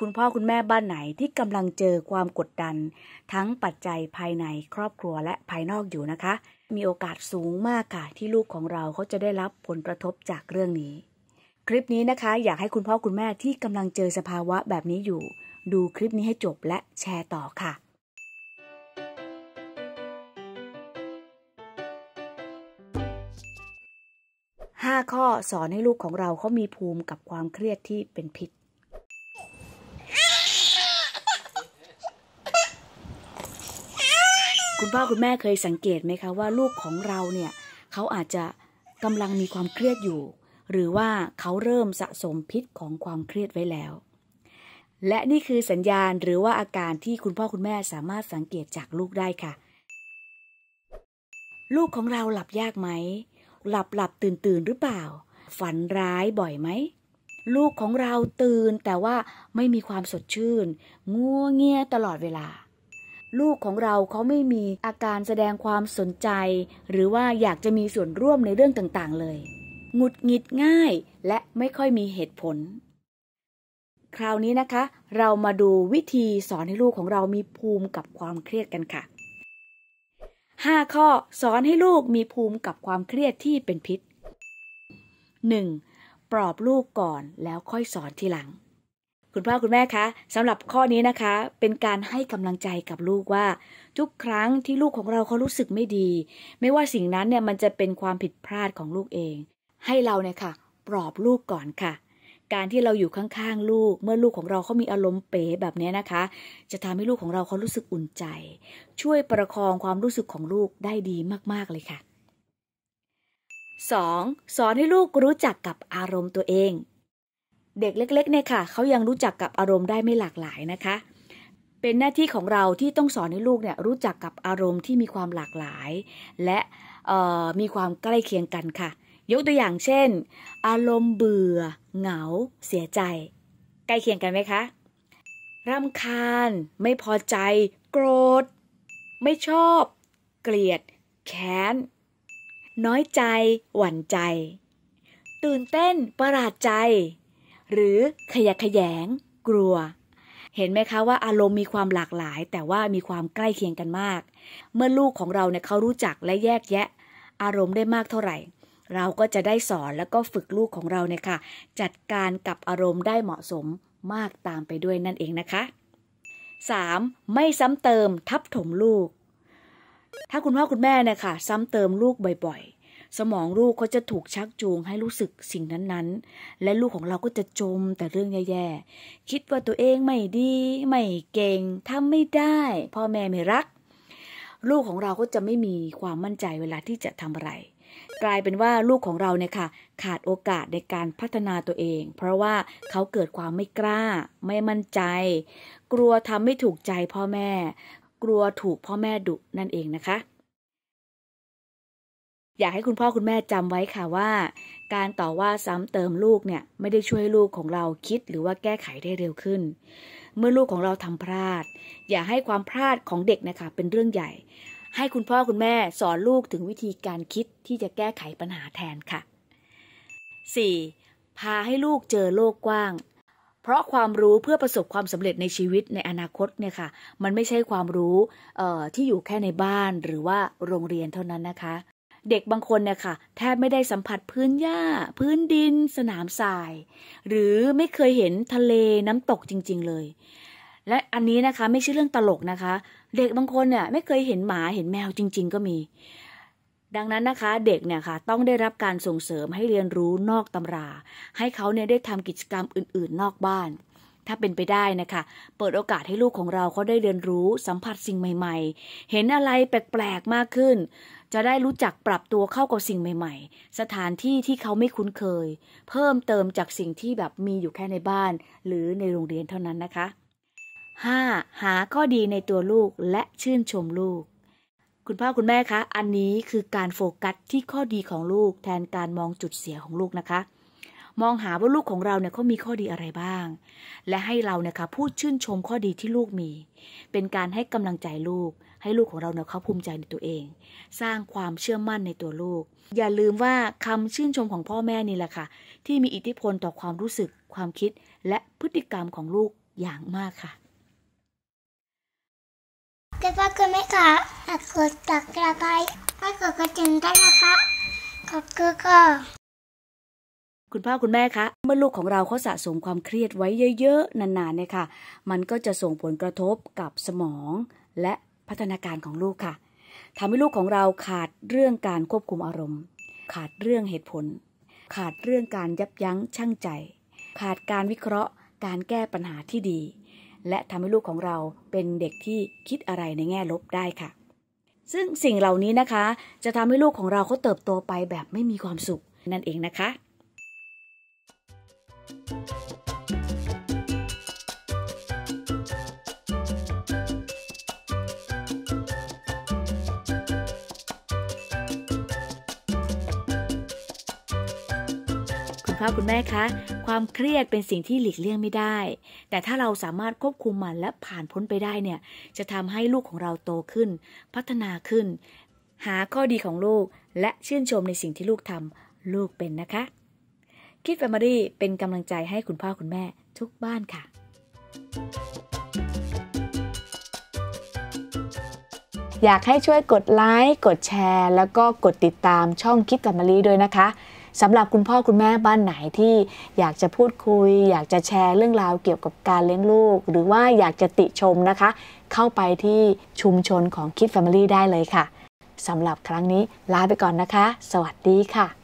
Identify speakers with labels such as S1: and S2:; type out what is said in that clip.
S1: คุณพ่อคุณแม่บ้านไหนที่กำลังเจอความกดดัน ทั้งปัจจัยภายในครอบครัวและภายนอกอยู่นะคะ มีโอกาสสูงมากค่ะ ที่ลูกของเราเขาจะได้รับผลกระทบจากเรื่องนี้ คลิปนี้นะคะ อยากให้คุณพ่อคุณแม่ที่กำลังเจอสภาวะแบบนี้อยู่ ดูคลิปนี้ให้จบและแชร์ต่อค่ะาข้อสอนให้ลูกของเราเขามีภูมิกับความเครียดที่เป็นพิษพ่อคุณแม่เคยสังเกตไหมคะว่าลูกของเราเนี่ยเขาอาจจะกำลังมีความเครียดอยู่ หรือว่าเขาเริ่มสะสมพิษของความเครียดไว้แล้ว และนี่คือสัญญาณหรือว่าอาการที่คุณพ่อคุณแม่สามารถสังเกตจากลูกได้ค่ะ ลูกของเราหลับยากไหม หลับหลับตื่นตื่นหรือเปล่า ฝันร้ายบ่อยไหมลูกของเราตื่นแต่ว่าไม่มีความสดชื่นง่วงเงียตลอดเวลาลูกของเราเขาไม่มีอาการแสดงความสนใจ หรือว่าอยากจะมีส่วนร่วมในเรื่องต่าง ๆ เลย หงุดหงิดง่ายและไม่ค่อยมีเหตุผล คราวนี้นะคะ เรามาดูวิธีสอนให้ลูกของเรามีภูมิกับความเครียดกันค่ะ 5 ข้อสอนให้ลูกมีภูมิกับความเครียดที่เป็นพิษ 1. ปลอบลูกก่อนแล้วค่อยสอนทีหลังคุณพ่อคุณแม่คะสำหรับข้อนี้นะคะ เป็นการให้กำลังใจกับลูกว่า ทุกครั้งที่ลูกของเราเขารู้สึกไม่ดี ไม่ว่าสิ่งนั้นเนี่ยมันจะเป็นความผิดพลาดของลูกเอง ให้เราเนี่ยค่ะปลอบลูกก่อนค่ะ การที่เราอยู่ข้างๆลูก เมื่อลูกของเราเขามีอารมณ์เป๋แบบนี้นะคะ จะทำให้ลูกของเราเขารู้สึกอุ่นใจ ช่วยประคองความรู้สึกของลูกได้ดีมากๆเลยค่ะ 2. สอนให้ลูกรู้จักกับอารมณ์ตัวเองเด็กเล็กๆเนี่ยค่ะเขายังรู้จักกับอารมณ์ได้ไม่หลากหลายนะคะ เป็นหน้าที่ของเราที่ต้องสอนให้ลูกเนี่ยรู้จักกับอารมณ์ที่มีความหลากหลาย และมีความใกล้เคียงกันค่ะ ยกตัวอย่างเช่น อารมณ์เบื่อ เหงา เสียใจ ใกล้เคียงกันไหมคะรำคาญ ไม่พอใจ โกรธ ไม่ชอบ เกลียด แค้น น้อยใจ หวั่นใจ ตื่นเต้น ประหลาดใจหรือขยะขยงกลัว เห็นไหมคะว่าอารมณ์มีความหลากหลาย แต่ว่ามีความใกล้เคียงกันมาก เมื่อลูกของเราเนี่ยเขารู้จักและแยกแยะ อารมณ์ได้มากเท่าไหร่ เราก็จะได้สอนแล้วก็ฝึกลูกของเราเนี่ยค่ะจัดการกับอารมณ์ได้เหมาะสมมากตามไปด้วยนั่นเองนะคะ 3. ไม่ซ้ำเติมทับถมลูก ถ้าคุณพ่อคุณแม่เนี่ยค่ะซ้ำเติมลูกบ่อยสมองลูกก็จะถูกชักจูงให้รู้สึกสิ่งนั้นๆ และลูกของเราก็จะจมแต่เรื่องแย่ ๆ คิดว่าตัวเองไม่ดี ไม่เก่ง ทำไม่ได้ พ่อแม่ไม่รัก ลูกของเราก็จะไม่มีความมั่นใจเวลาที่จะทำอะไร กลายเป็นว่าลูกของเราเนี่ยค่ะ ขาดโอกาสในการพัฒนาตัวเอง เพราะว่าเขาเกิดความไม่กล้า ไม่มั่นใจ กลัวทำไม่ถูกใจพ่อแม่ กลัวถูกพ่อแม่ดุนั่นเองนะคะอยากให้คุณพ่อคุณแม่จำไว้ค่ะว่า การต่อว่าซ้ำเติมลูกเนี่ยไม่ได้ช่วยลูกของเราคิดหรือว่าแก้ไขได้เร็วขึ้น เมื่อลูกของเราทำพลาด อย่าให้ความพลาดของเด็กนะคะเป็นเรื่องใหญ่ ให้คุณพ่อคุณแม่สอนลูกถึงวิธีการคิดที่จะแก้ไขปัญหาแทนค่ะ 4. พาให้ลูกเจอโลกกว้าง เพราะความรู้เพื่อประสบความสำเร็จในชีวิตในอนาคตเนี่ยค่ะมันไม่ใช่ความรู้ที่อยู่แค่ในบ้านหรือว่าโรงเรียนเท่านั้นนะคะเด็กบางคนเนี่ยค่ะแทบไม่ได้สัมผัสพื้นหญ้าพื้นดินสนามทราย หรือไม่เคยเห็นทะเลน้ำตกจริงๆเลย และอันนี้นะคะไม่ใช่เรื่องตลกนะคะ เด็กบางคนเนี่ยไม่เคยเห็นหมาเห็นแมวจริงๆก็มี ดังนั้นนะคะเด็กเนี่ยค่ะต้องได้รับการส่งเสริมให้เรียนรู้นอกตำรา ให้เขาเนี่ยได้ทำกิจกรรมอื่นๆ นอกบ้านถ้าเป็นไปได้นะคะ เปิดโอกาสให้ลูกของเราเขาได้เรียนรู้สัมผัสสิ่งใหม่ๆ เห็นอะไรแปลกๆ มากขึ้น จะได้รู้จักปรับตัวเข้ากับสิ่งใหม่ๆ สถานที่ที่เขาไม่คุ้นเคย เพิ่มเติมจากสิ่งที่แบบมีอยู่แค่ในบ้าน หรือในโรงเรียนเท่านั้นนะคะ 5. หาข้อดีในตัวลูกและชื่นชมลูก คุณพ่อคุณแม่คะ อันนี้คือการโฟกัสที่ข้อดีของลูกแทนการมองจุดเสียของลูกนะคะมองหาว่าลูกของเราเนี่ยเขามีข้อดีอะไรบ้าง และให้เราเนี่ยค่ะพูดชื่นชมข้อดีที่ลูกมี เป็นการให้กำลังใจลูก ให้ลูกของเราเนี่ยเขาภูมิใจในตัวเอง สร้างความเชื่อมั่นในตัวลูก อย่าลืมว่าคำชื่นชมของพ่อแม่นี่แหละค่ะ ที่มีอิทธิพลต่อความรู้สึกความคิด และพฤติกรรมของลูกอย่างมากค่ะจะฟางคุณไหมคะหากกดตักกระไกให้กดกระดิ่งได้นะคะขอบคุณค่ะคุณพ่อคุณแม่คะเมื่อลูกของเราเขาสะสมความเครียดไว้เยอะๆนานๆเนี่ยค่ะ มันก็จะส่งผลกระทบกับสมองและพัฒนาการของลูกค่ะทำให้ลูกของเราขาดเรื่องการควบคุมอารมณ์ ขาดเรื่องเหตุผล ขาดเรื่องการยับยั้งชั่งใจ ขาดการวิเคราะห์ การแก้ปัญหาที่ดี และทำให้ลูกของเราเป็นเด็กที่คิดอะไรในแง่ลบได้ค่ะ ซึ่งสิ่งเหล่านี้นะคะ จะทำให้ลูกของเราเขาเติบโตไปแบบไม่มีความสุขนั่นเองนะคะคะคุณแม่คะความเครียดเป็นสิ่งที่หลีกเลี่ยงไม่ได้ แต่ถ้าเราสามารถควบคุมมันและผ่านพ้นไปได้เนี่ย จะทำให้ลูกของเราโตขึ้น พัฒนาขึ้น หาข้อดีของลูก และชื่นชมในสิ่งที่ลูกทำลูกเป็นนะคะคิดแฟมิลี่เป็นกำลังใจให้คุณพ่อคุณแม่ ทุกบ้านค่ะ อยากให้ช่วยกดไลค์กดแชร์ แล้วก็กดติดตามช่องคิดแฟมิลี่ด้วยนะคะสำหรับคุณพ่อคุณแม่บ้านไหนที่อยากจะพูดคุย อยากจะแชร์เรื่องราวเกี่ยวกับการเลี้ยงลูก หรือว่าอยากจะติชมนะคะ เข้าไปที่ชุมชนของคิดแฟมิลี่ได้เลยค่ะ สำหรับครั้งนี้ลาไปก่อนนะคะ สวัสดีค่ะ